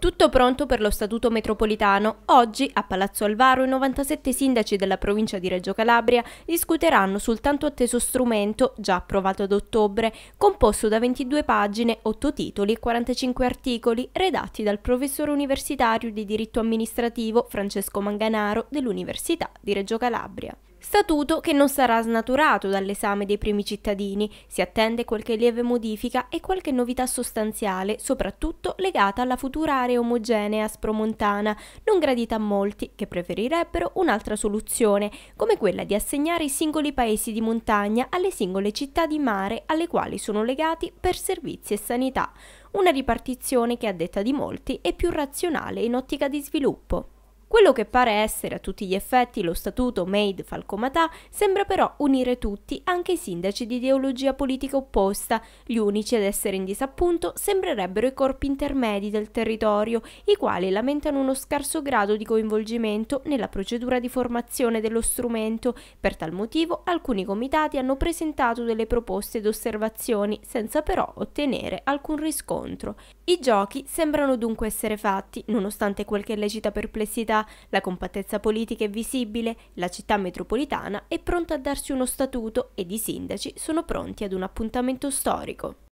Tutto pronto per lo Statuto metropolitano. Oggi a Palazzo Alvaro i 97 sindaci della provincia di Reggio Calabria discuteranno sul tanto atteso strumento, già approvato ad ottobre, composto da 22 pagine, 8 titoli e 45 articoli, redatti dal professore universitario di diritto amministrativo Francesco Manganaro dell'Università di Reggio Calabria. Statuto che non sarà snaturato dall'esame dei primi cittadini, si attende qualche lieve modifica e qualche novità sostanziale, soprattutto legata alla futura area omogenea spromontana, non gradita a molti che preferirebbero un'altra soluzione, come quella di assegnare i singoli paesi di montagna alle singole città di mare alle quali sono legati per servizi e sanità, una ripartizione che a detta di molti è più razionale in ottica di sviluppo. Quello che pare essere a tutti gli effetti lo statuto Made Falcomatà sembra però unire tutti, anche i sindaci di ideologia politica opposta. Gli unici ad essere in disappunto sembrerebbero i corpi intermedi del territorio, i quali lamentano uno scarso grado di coinvolgimento nella procedura di formazione dello strumento. Per tal motivo alcuni comitati hanno presentato delle proposte ed osservazioni, senza però ottenere alcun riscontro. I giochi sembrano dunque essere fatti, nonostante qualche lecita perplessità la compattezza politica è visibile, la città metropolitana è pronta a darsi uno statuto ed i sindaci sono pronti ad un appuntamento storico.